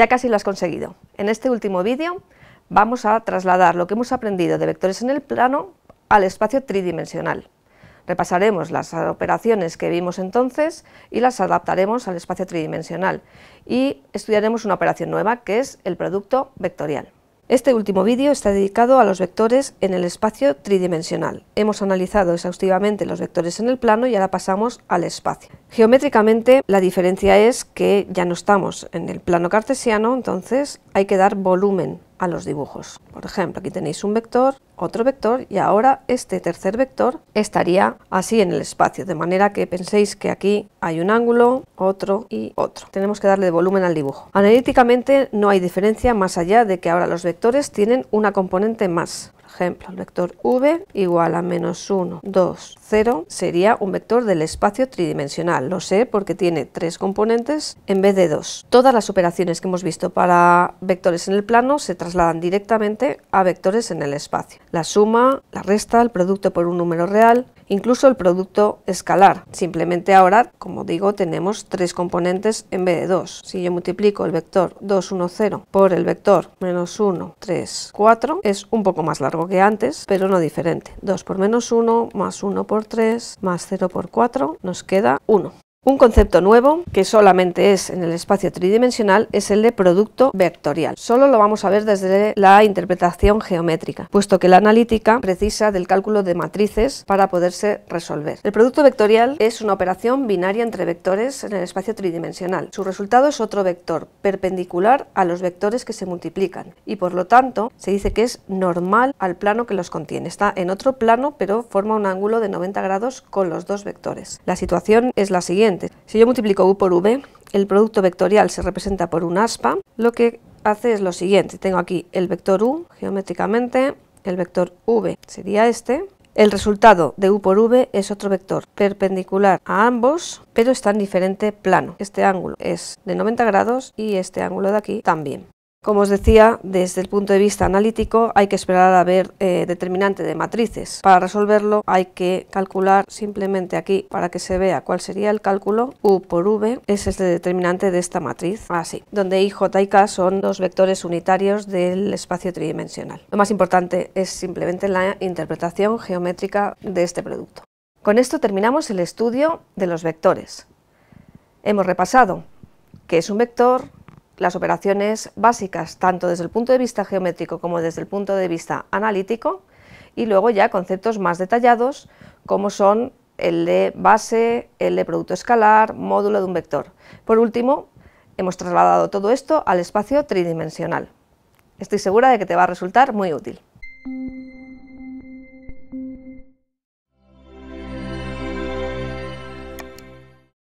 Ya casi lo has conseguido. En este último vídeo vamos a trasladar lo que hemos aprendido de vectores en el plano al espacio tridimensional. Repasaremos las operaciones que vimos entonces y las adaptaremos al espacio tridimensional y estudiaremos una operación nueva que es el producto vectorial. Este último vídeo está dedicado a los vectores en el espacio tridimensional. Hemos analizado exhaustivamente los vectores en el plano y ahora pasamos al espacio. Geométricamente la diferencia es que ya no estamos en el plano cartesiano, entonces hay que dar volumen a los dibujos. Por ejemplo, aquí tenéis un vector, otro vector y ahora este tercer vector estaría así en el espacio, de manera que penséis que aquí hay un ángulo, otro y otro. Tenemos que darle volumen al dibujo. Analíticamente no hay diferencia más allá de que ahora los vectores tienen una componente más ejemplo, el vector v igual a menos 1, 2, 0 sería un vector del espacio tridimensional. Lo sé porque tiene tres componentes en vez de dos. Todas las operaciones que hemos visto para vectores en el plano se trasladan directamente a vectores en el espacio. La suma, la resta, el producto por un número real, incluso el producto escalar. Simplemente ahora, como digo, tenemos tres componentes en vez de dos. Si yo multiplico el vector 2, 1, 0 por el vector menos 1, 3, 4, es un poco más largo que antes, pero no diferente. 2 por menos 1 más 1 por 3 más 0 por 4 nos queda 1. Un concepto nuevo, que solamente es en el espacio tridimensional, es el de producto vectorial. Solo lo vamos a ver desde la interpretación geométrica, puesto que la analítica precisa del cálculo de matrices para poderse resolver. El producto vectorial es una operación binaria entre vectores en el espacio tridimensional. Su resultado es otro vector perpendicular a los vectores que se multiplican y por lo tanto se dice que es normal al plano que los contiene. Está en otro plano pero forma un ángulo de 90 grados con los dos vectores. La situación es la siguiente si yo multiplico u por v, el producto vectorial se representa por un aspa, lo que hace es lo siguiente. Tengo aquí el vector u geométricamente, el vector v sería este, el resultado de u por v es otro vector perpendicular a ambos, pero está en diferente plano. Este ángulo es de 90 grados y este ángulo de aquí también. Como os decía, desde el punto de vista analítico hay que esperar a ver eh, determinante de matrices. Para resolverlo hay que calcular simplemente aquí para que se vea cuál sería el cálculo. U por V es el determinante de esta matriz, así, donde I, J y K son dos vectores unitarios del espacio tridimensional. Lo más importante es simplemente la interpretación geométrica de este producto. Con esto terminamos el estudio de los vectores. Hemos repasado que es un vector, las operaciones básicas, tanto desde el punto de vista geométrico como desde el punto de vista analítico, y luego ya conceptos más detallados, como son el de base, el de producto escalar, módulo de un vector. Por último, hemos trasladado todo esto al espacio tridimensional. Estoy segura de que te va a resultar muy útil.